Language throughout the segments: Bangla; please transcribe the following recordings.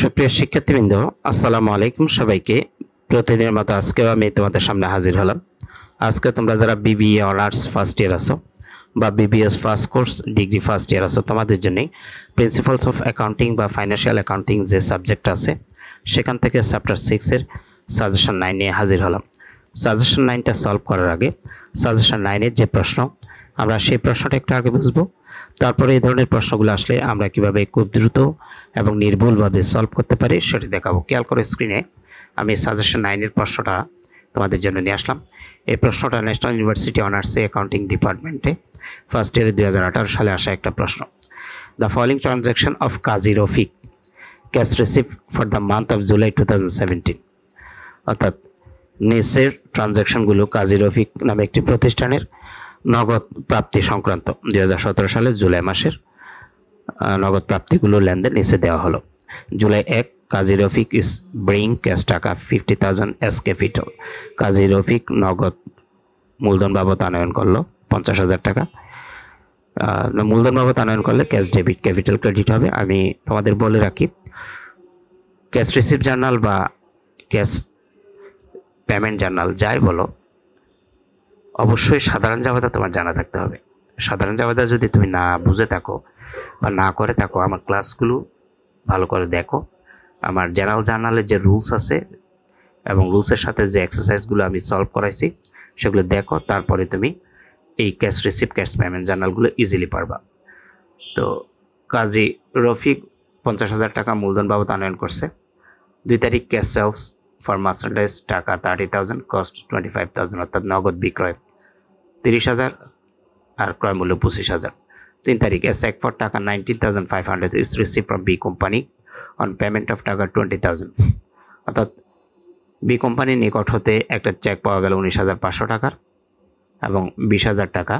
সুপ্রিয় শিক্ষার্থীবৃন্দ আসসালামু আলাইকুম সবাইকে প্রতিদিনের মতো আজকেও আমি তোমাদের সামনে হাজির হলাম আজকে তোমরা যারা বিবিএ অনার্স ফার্স্ট ইয়ার আসো বা BBS first course degree first year আসো তোমাদের জন্যই প্রিন্সিপালস অফ অ্যাকাউন্টিং বা ফাইন্যান্সিয়াল অ্যাকাউন্টিং যে সাবজেক্ট আছে সেখান থেকে চ্যাপ্টার সিক্সের সাজেশন নাইন নিয়ে হাজির হলাম সাজেশন নাইনটা সলভ করার আগে সাজেশন নাইনের যে প্রশ্ন আমরা সেই প্রশ্নটা একটু আগে বুঝবো তারপরে এই ধরনের প্রশ্নগুলো আসলে আমরা কিভাবে খুব দ্রুত এবং নির্ভুলভাবে সলভ করতে পারি সেটি দেখাবো খেয়াল করে স্ক্রিনে আমি সাজেশন নাইনের প্রশ্নটা তোমাদের জন্য নিয়ে আসলাম এই প্রশ্নটা ন্যাশনাল ইউনিভার্সিটি অনার্সে অ্যাকাউন্টিং ডিপার্টমেন্টে ফার্স্ট ইয়ারে দুই সালে আসা একটা প্রশ্ন the following transaction of Kazi Rafiq cash receive for the month of July two অর্থাৎ নেসের ট্রানজ্যাকশনগুলো কাজী রফিক নামে একটি প্রতিষ্ঠানের নগদ প্রাপ্তি সংক্রান্ত দুই সালের জুলাই মাসের নগদ প্রাপ্তিগুলো লেনদেন এসে দেওয়া হলো জুলাই এক Kazi Rafiq is bring cash টাকা fifty thousand as capital Kazi Rafiq নগদ মূলধন বাবদ আনয়ন করলো পঞ্চাশ হাজার টাকা মূলধন বাবদ আনয়ন করলে ক্যাশ ডেবিট ক্যাপিটাল ক্রেডিট হবে আমি তোমাদের বলে রাখি ক্যাশ রিসিভ জার্নাল বা ক্যাশ পেমেন্ট জার্নাল যাই বলো অবশ্যই সাধারণ জাবেদা তোমার জানা থাকতে হবে সাধারণ জাবেদা যদি তুমি না বুঝে থাকো বা না করে থাকো আমার ক্লাসগুলো ভালো করে দেখো আমার জেনারেল জার্নালের যে রুলস আছে এবং রুলসের সাথে যে এক্সারসাইজগুলো আমি সলভ করাইছি সেগুলো দেখো তারপরে তুমি এই ক্যাশ রিসিভ ক্যাশ পেমেন্ট জার্নালগুলো ইজিলি পারবা তো কাজী রফিক পঞ্চাশ হাজার টাকা মূলধন বাবদ আনয়ন করছে দুই তারিখ ক্যাশ সেলস ফর মার্সেন্ডাইজ টাকা thirty thousand cost twenty five thousand অর্থাৎ নগদ বিক্রয় তিরিশ হাজার আর ক্রয় মূল্য পঁচিশ হাজার তিন তারিখ এস চেক ফর টাকা nineteen thousand five hundred is receive from B company on payment of টাকা টোয়েন্টি থাউজেন্ড অর্থাৎ বি কোম্পানির নিকট হতে একটা চেক পাওয়া গেল উনিশ হাজার পাঁচশো টাকার এবং বিশ হাজার টাকা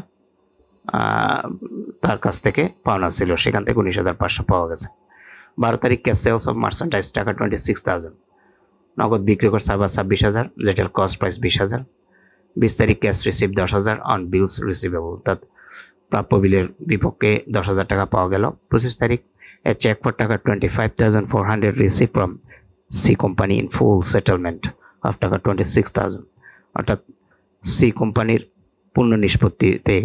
তার কাছ থেকে পাওনা ছিল সেখান থেকে উনিশ হাজার পাঁচশো পাওয়া গেছে বারো তারিখ ক্যাশ সেলস অফ মার্সেন্টাইজ টাকা টোয়েন্টি সিক্স থাউজেন্ড নগদ বিক্রি করছে আবার ছাব্বিশ হাজার যেটার কস্ট প্রাইস বিশ হাজার বিশ তারিখ ক্যাশ রিসিভ দশ হাজার অন বিলস রিসিভেবল অর্থাৎ প্রাপ্য বিলের বিপক্ষে দশ হাজার টাকা পাওয়া গেল পঁচিশ তারিখ এ চেক ফর টাকা twenty five thousand four hundred receive from C company in full settlement of টাকা টোয়েন্টি সিক্স থাউজেন্ড অর্থাৎ সি কোম্পানির পূর্ণ নিষ্পত্তিতে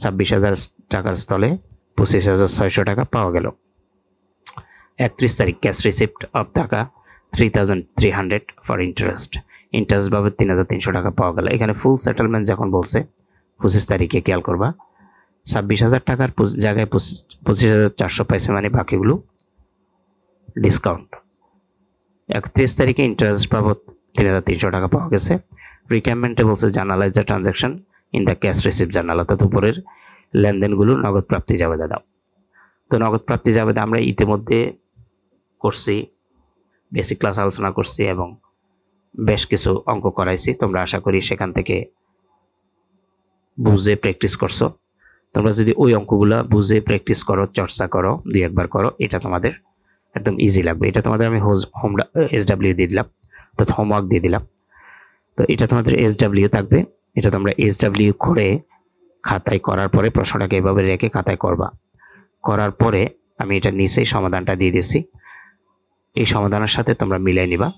ছাব্বিশ হাজার টাকার স্থলে পঁচিশ হাজার ছয়শো টাকা পাওয়া গেল একত্রিশ তারিখ ক্যাশ রিসিপ্ট অফ টাকা three thousand three hundred for interest interest বাবদ তিন হাজার তিনশো টাকা পাওয়া গেল এখানে ফুল সেটেলমেন্ট যখন বলছে পঁচিশ তারিখে খেয়াল করবা ছাব্বিশ হাজার টাকার জায়গায় পঁচিশ হাজার চারশো পাইছে মানে বাকিগুলো ডিসকাউন্ট একত্রিশ তারিখে ইন্টারেস্ট বাবদ তিন হাজার তিনশো টাকা পাওয়া গেছে রিকোয়ারমেন্টে বলছে journalise the transaction in the cash receive journal অর্থাৎ উপরের লেনদেনগুলো নগদ প্রাপ্তি যাবে দাদা তো নগদ প্রাপ্তি যাবে আমরা ইতিমধ্যে করছি বেসিক ক্লাস আলোচনা করছি এবং বেশ কিছু অঙ্ক করাইছি তোমরা আশা করি সেখান থেকে বুঝে প্র্যাকটিস করছো তোমরা যদি ওই অঙ্কগুলো বুঝে প্র্যাকটিস করো চর্চা করো দুই একবার করো এটা তোমাদের একদম ইজি লাগবে এটা তোমাদের আমি হোজ হোম এস ডাব্লিউ দিয়ে দিলাম অর্থাৎ হোমওয়ার্ক দিয়ে দিলাম তো এটা তোমাদের এস ডাব্লিউ থাকবে এটা তোমরা এস ডাব্লিউ করে খাতায় করার পরে প্রশ্নটাকে এভাবে রেখে খাতায় করবা করার পরে আমি এটা নিচেই সমাধানটা দিয়ে দিচ্ছি এই সমাধানের সাথে তোমরা মিলাই নিবা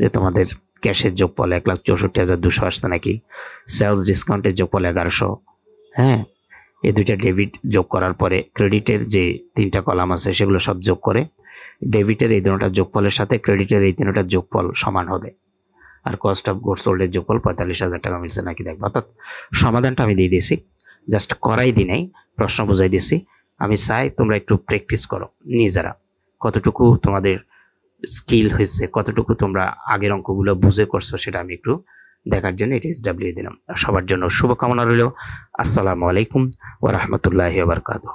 যে তোমাদের ক্যাশের যোগফল এক লাখ চৌষট্টি হাজার দুশো আসছে নাকি সেলস ডিসকাউন্টের যোগফল এগারোশো হ্যাঁ এই দুইটা ডেবিট যোগ করার পরে ক্রেডিটের যে তিনটা কলাম আছে সেগুলো সব যোগ করে ডেবিটের এই যোগ যোগফলের সাথে ক্রেডিটের এই দিনটার যোগফল সমান হবে আর কস্ট অফ গুড সোল্ডের যোগফল পঁয়তাল্লিশ হাজার টাকা মিলছে নাকি দেখবো অর্থাৎ সমাধানটা আমি দিয়ে দিয়েছি জাস্ট করাই দি নাই প্রশ্ন বুঝাই দিয়েছি আমি চাই তোমরা একটু প্র্যাকটিস করো নিজেরা কতটুকু তোমাদের স্কিল হয়েছে কতটুকু তোমরা আগের অঙ্কগুলো বুঝে করছো সেটা আমি একটু দেখার জন্য এটি ডাব্লিউ দিলাম সবার জন্য শুভকামনা রইল আসসালামু আলাইকুম ওরহমতুল্লাহ বারকাতু